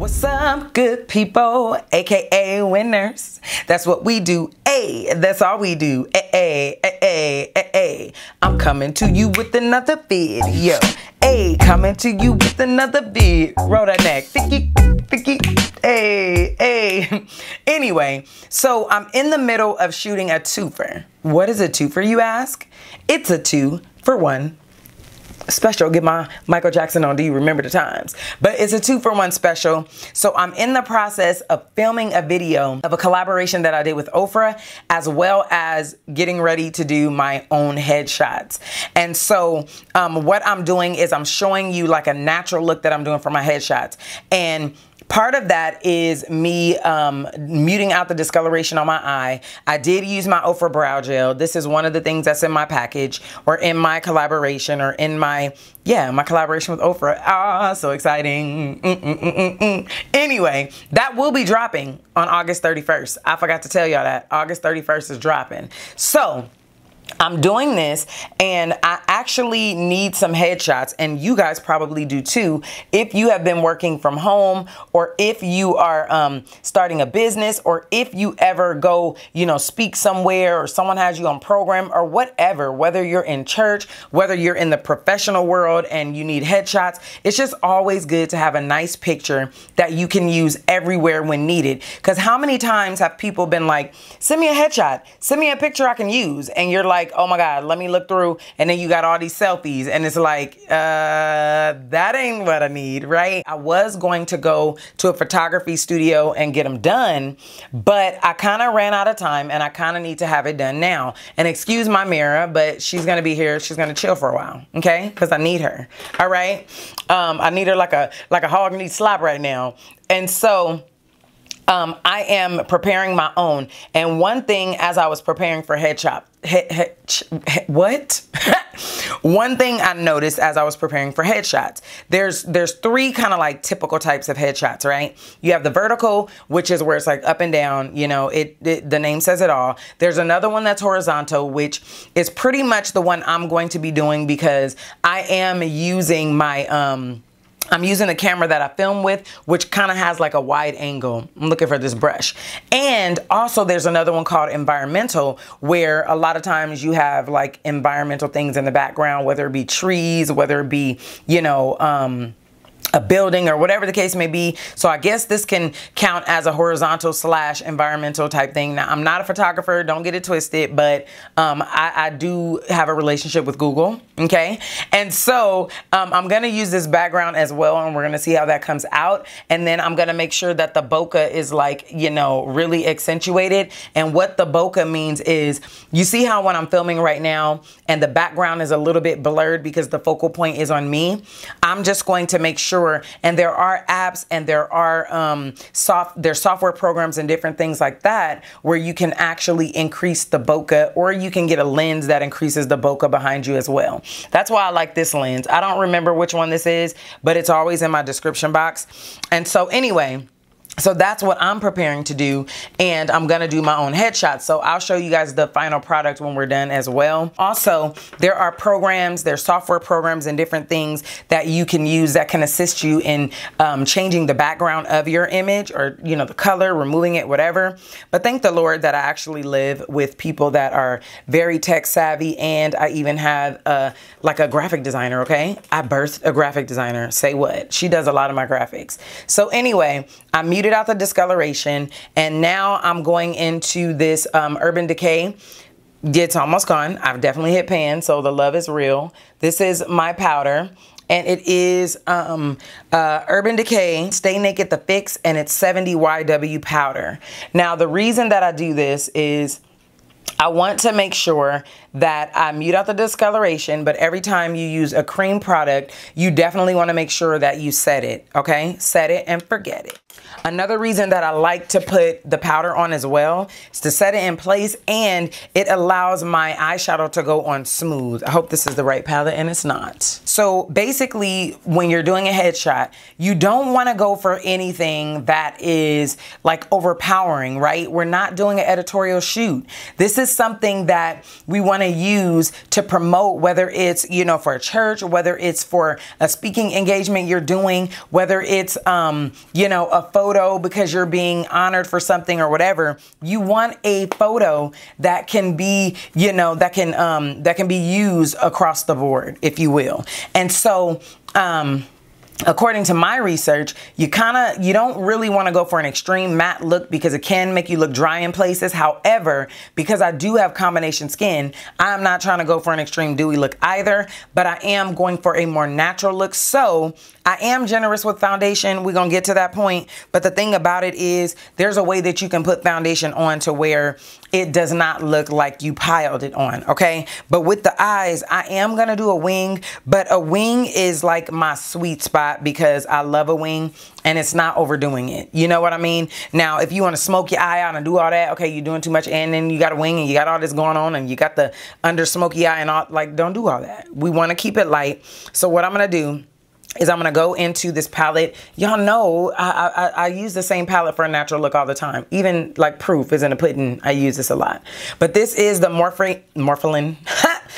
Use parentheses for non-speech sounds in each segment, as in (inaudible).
What's up, good people, aka winners? That's what we do. A, that's all we do. A, a, a, a, a. I'm coming to you with another video. A, coming to you with another vid. neck, thicky, thicky. A, a. (laughs) Anyway, so I'm in the middle of shooting a twofer. What is a twofer, you ask? It's a two for one special. Get my Michael Jackson on. Do you remember the times? But it's a two for one special. So I'm in the process of filming a video of a collaboration that I did with Ofra, as well as getting ready to do my own headshots. And so um, what I'm doing is I'm showing you like a natural look that I'm doing for my headshots. And Part of that is me um, muting out the discoloration on my eye. I did use my Ofra Brow Gel. This is one of the things that's in my package or in my collaboration or in my, yeah, my collaboration with Ofra. Ah, so exciting. Mm mm, mm -mm -mm anyway, that will be dropping on August 31st. I forgot to tell y'all that. August 31st is dropping. So, I'm doing this and I actually need some headshots and you guys probably do too if you have been working from home or if you are um, starting a business or if you ever go you know speak somewhere or someone has you on program or whatever whether you're in church whether you're in the professional world and you need headshots it's just always good to have a nice picture that you can use everywhere when needed because how many times have people been like send me a headshot send me a picture I can use and you're like like, oh my God, let me look through. And then you got all these selfies. And it's like, uh, that ain't what I need, right? I was going to go to a photography studio and get them done, but I kind of ran out of time and I kind of need to have it done now. And excuse my mirror, but she's going to be here. She's going to chill for a while, okay? Because I need her, all right? Um, I need her like a, like a hog needs slop right now. And so, um, I am preparing my own. And one thing as I was preparing for head what? (laughs) one thing I noticed as I was preparing for headshots, there's there's three kind of like typical types of headshots, right? You have the vertical, which is where it's like up and down, you know, it, it the name says it all. There's another one that's horizontal, which is pretty much the one I'm going to be doing because I am using my um I'm using a camera that I film with, which kind of has like a wide angle. I'm looking for this brush. And also there's another one called environmental, where a lot of times you have like environmental things in the background, whether it be trees, whether it be, you know, um, a building or whatever the case may be. So I guess this can count as a horizontal slash environmental type thing. Now, I'm not a photographer. Don't get it twisted. But um, I, I do have a relationship with Google. Okay, and so um, I'm gonna use this background as well, and we're gonna see how that comes out. And then I'm gonna make sure that the bokeh is like, you know, really accentuated. And what the bokeh means is, you see how when I'm filming right now, and the background is a little bit blurred because the focal point is on me, I'm just going to make sure, and there are apps and there are um, soft, there's software programs and different things like that, where you can actually increase the bokeh, or you can get a lens that increases the bokeh behind you as well. That's why I like this lens. I don't remember which one this is, but it's always in my description box. And so anyway, so that's what I'm preparing to do and I'm gonna do my own headshots. So I'll show you guys the final product when we're done as well. Also, there are programs, there's software programs and different things that you can use that can assist you in um, changing the background of your image or, you know, the color, removing it, whatever. But thank the Lord that I actually live with people that are very tech savvy and I even have a, like a graphic designer, okay? I birthed a graphic designer, say what? She does a lot of my graphics. So anyway, I muted out the discoloration, and now I'm going into this um, Urban Decay. It's almost gone. I've definitely hit pan, so the love is real. This is my powder and it is um, uh, Urban Decay Stay Naked The Fix, and it's 70 YW powder. Now, the reason that I do this is I want to make sure that I mute out the discoloration, but every time you use a cream product, you definitely want to make sure that you set it, okay? Set it and forget it. Another reason that I like to put the powder on as well is to set it in place and it allows my eyeshadow to go on smooth. I hope this is the right palette and it's not. So basically when you're doing a headshot, you don't wanna go for anything that is like overpowering, right? We're not doing an editorial shoot. This is something that we wanna use to promote whether it's, you know, for a church, whether it's for a speaking engagement you're doing, whether it's, um, you know, a photo because you're being honored for something or whatever. You want a photo that can be, you know, that can um, that can be used across the board, if you will. And so, um, according to my research, you kind of you don't really want to go for an extreme matte look because it can make you look dry in places. However, because I do have combination skin, I'm not trying to go for an extreme dewy look either, but I am going for a more natural look. So, I am generous with foundation. We're going to get to that point, but the thing about it is there's a way that you can put foundation on to where it does not look like you piled it on, okay? But with the eyes, I am going to do a wing, but a wing is like my sweet spot lot because I love a wing and it's not overdoing it. You know what I mean? Now, if you want to smoke your eye out and do all that, okay, you're doing too much and then you got a wing and you got all this going on and you got the under smoky eye and all, like, don't do all that. We want to keep it light. So what I'm going to do is I'm gonna go into this palette. Y'all know I, I, I, use the same palette for a natural look all the time. Even like Proof is in a pudding, I use this a lot. But this is the Morphe, Morphalin.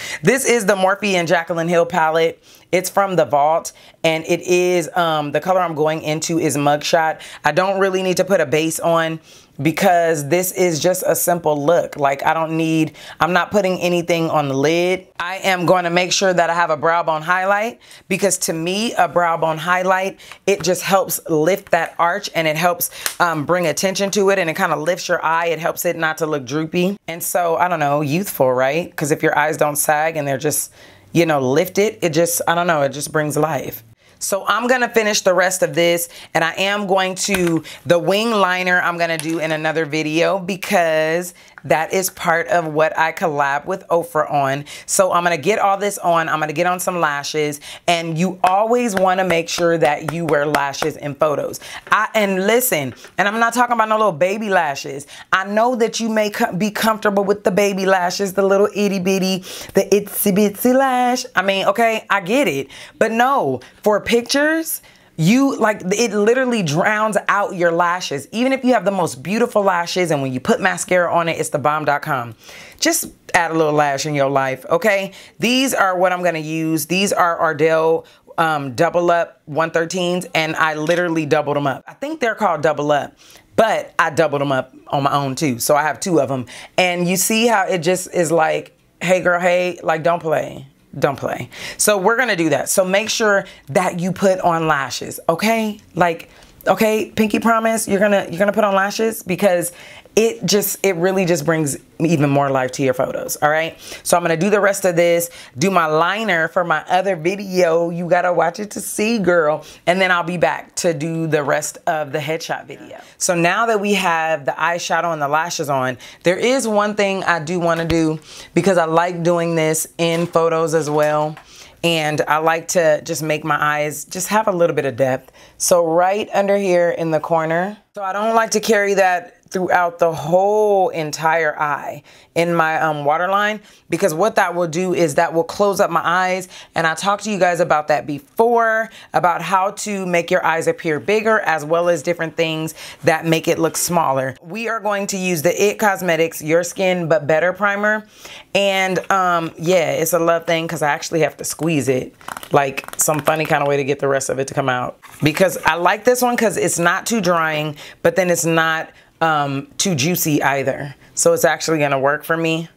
(laughs) this is the Morphe and Jacqueline Hill palette. It's from the vault and it is, um, the color I'm going into is Mugshot. I don't really need to put a base on because this is just a simple look. Like I don't need, I'm not putting anything on the lid. I am going to make sure that I have a brow bone highlight because to me, a brow bone highlight, it just helps lift that arch and it helps um, bring attention to it and it kind of lifts your eye. It helps it not to look droopy. And so, I don't know, youthful, right? Because if your eyes don't sag and they're just, you know, lifted, it just, I don't know, it just brings life. So I'm going to finish the rest of this and I am going to, the wing liner I'm going to do in another video because that is part of what I collab with Ofra on. So I'm going to get all this on. I'm going to get on some lashes. And you always want to make sure that you wear lashes in photos. I And listen, and I'm not talking about no little baby lashes. I know that you may co be comfortable with the baby lashes, the little itty bitty, the itsy bitsy lash. I mean, okay, I get it. But no, for pictures, you like it literally drowns out your lashes even if you have the most beautiful lashes and when you put mascara on it it's the bomb.com just add a little lash in your life okay these are what i'm going to use these are ardell um, double up 113s and i literally doubled them up i think they're called double up but i doubled them up on my own too so i have two of them and you see how it just is like hey girl hey like don't play don't play. So we're gonna do that. So make sure that you put on lashes, okay? Like okay pinky promise you're gonna you're gonna put on lashes because it just it really just brings even more life to your photos all right so i'm gonna do the rest of this do my liner for my other video you gotta watch it to see girl and then i'll be back to do the rest of the headshot video so now that we have the eyeshadow and the lashes on there is one thing i do want to do because i like doing this in photos as well and I like to just make my eyes just have a little bit of depth. So right under here in the corner. So I don't like to carry that throughout the whole entire eye in my um, waterline because what that will do is that will close up my eyes and I talked to you guys about that before about how to make your eyes appear bigger as well as different things that make it look smaller. We are going to use the IT Cosmetics Your Skin But Better Primer and um, yeah it's a love thing because I actually have to squeeze it like some funny kind of way to get the rest of it to come out because I like this one because it's not too drying but then it's not um, too juicy either. So it's actually gonna work for me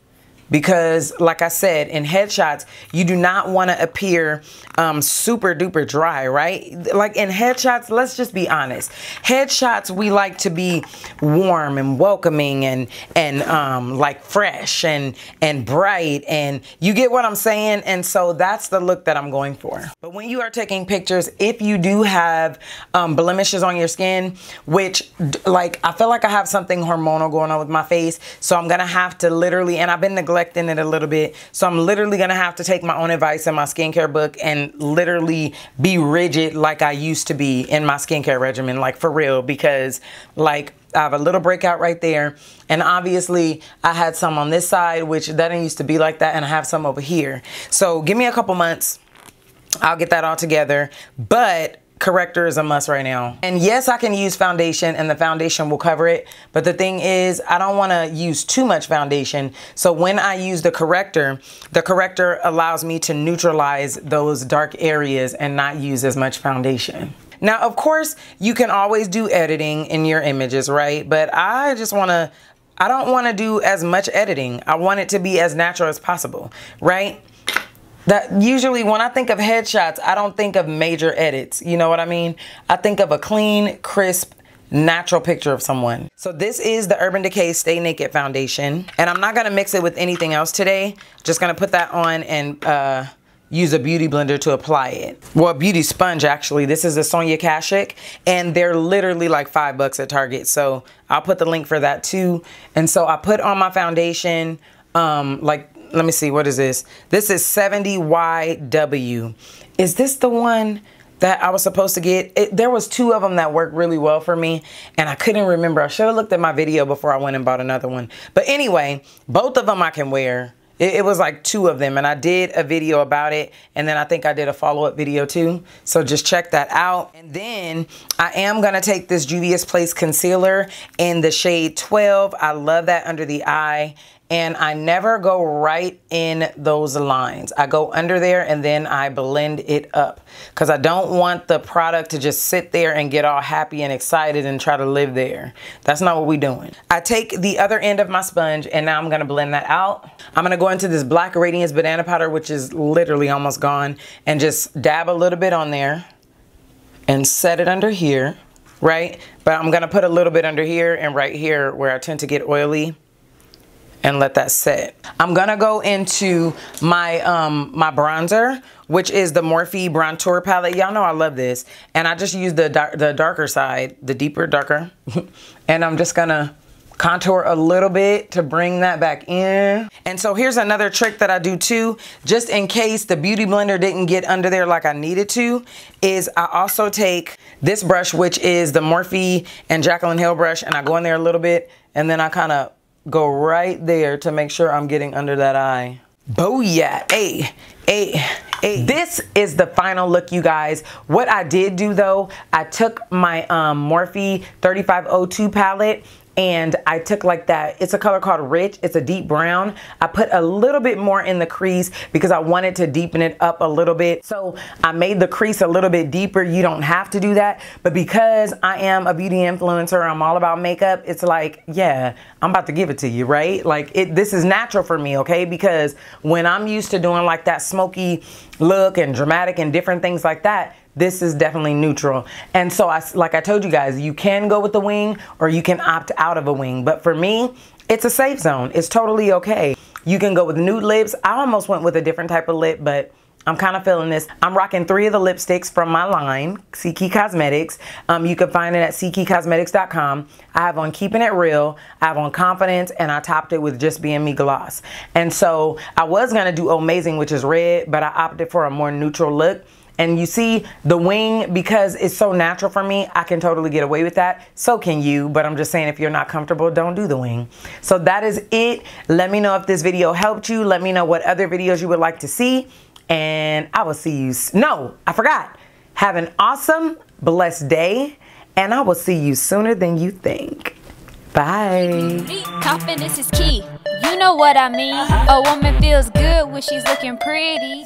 because like I said, in headshots, you do not want to appear um, super duper dry, right? Like in headshots, let's just be honest. Headshots, we like to be warm and welcoming and, and um, like fresh and, and bright and you get what I'm saying? And so that's the look that I'm going for. But when you are taking pictures, if you do have um, blemishes on your skin, which like, I feel like I have something hormonal going on with my face. So I'm going to have to literally, and I've been neglecting neglecting it a little bit. So I'm literally going to have to take my own advice in my skincare book and literally be rigid like I used to be in my skincare regimen, like for real, because like I have a little breakout right there. And obviously I had some on this side, which that didn't used to be like that. And I have some over here. So give me a couple months. I'll get that all together. But corrector is a must right now. And yes, I can use foundation and the foundation will cover it. But the thing is, I don't want to use too much foundation. So when I use the corrector, the corrector allows me to neutralize those dark areas and not use as much foundation. Now, of course, you can always do editing in your images, right? But I just want to I don't want to do as much editing. I want it to be as natural as possible, right? that usually when I think of headshots, I don't think of major edits. You know what I mean? I think of a clean, crisp, natural picture of someone. So this is the Urban Decay Stay Naked Foundation. And I'm not gonna mix it with anything else today. Just gonna put that on and uh, use a beauty blender to apply it. Well, beauty sponge actually. This is the Sonia Kashuk and they're literally like five bucks at Target. So I'll put the link for that too. And so I put on my foundation, um, like let me see, what is this? This is 70YW. Is this the one that I was supposed to get? It, there was two of them that worked really well for me and I couldn't remember. I should have looked at my video before I went and bought another one. But anyway, both of them I can wear. It, it was like two of them and I did a video about it and then I think I did a follow-up video too. So just check that out. And then I am gonna take this Juvia's Place Concealer in the shade 12. I love that under the eye and I never go right in those lines. I go under there and then I blend it up because I don't want the product to just sit there and get all happy and excited and try to live there. That's not what we're doing. I take the other end of my sponge and now I'm gonna blend that out. I'm gonna go into this Black Radiance Banana Powder, which is literally almost gone, and just dab a little bit on there and set it under here, right? But I'm gonna put a little bit under here and right here where I tend to get oily and let that sit. I'm gonna go into my, um, my bronzer, which is the Morphe Brontour palette. Y'all know I love this. And I just use the, dar the darker side, the deeper, darker. (laughs) and I'm just gonna contour a little bit to bring that back in. And so here's another trick that I do too, just in case the Beauty Blender didn't get under there like I needed to, is I also take this brush, which is the Morphe and Jacqueline Hill brush, and I go in there a little bit, and then I kind of go right there to make sure I'm getting under that eye. Booyah, hey, hey, hey. This is the final look, you guys. What I did do though, I took my um, Morphe 3502 palette and I took like that. It's a color called Rich. It's a deep brown. I put a little bit more in the crease because I wanted to deepen it up a little bit. So I made the crease a little bit deeper. You don't have to do that. But because I am a beauty influencer, I'm all about makeup. It's like, yeah, I'm about to give it to you, right? Like it, this is natural for me, okay? Because when I'm used to doing like that smoky look and dramatic and different things like that, this is definitely neutral. And so I, like I told you guys, you can go with the wing or you can opt out of a wing. But for me, it's a safe zone. It's totally okay. You can go with nude lips. I almost went with a different type of lip, but I'm kind of feeling this. I'm rocking three of the lipsticks from my line, Key Cosmetics. Um, you can find it at SeekeyCosmetics.com. I have on Keeping It Real, I have on Confidence, and I topped it with Just Being Me Gloss. And so I was going to do Amazing, which is red, but I opted for a more neutral look. And you see the wing, because it's so natural for me, I can totally get away with that. So can you, but I'm just saying if you're not comfortable, don't do the wing. So that is it. Let me know if this video helped you. Let me know what other videos you would like to see. And I will see you. No, I forgot. Have an awesome, blessed day. And I will see you sooner than you think. Bye. Confidence is key. You know what I mean. A woman feels good when she's looking pretty.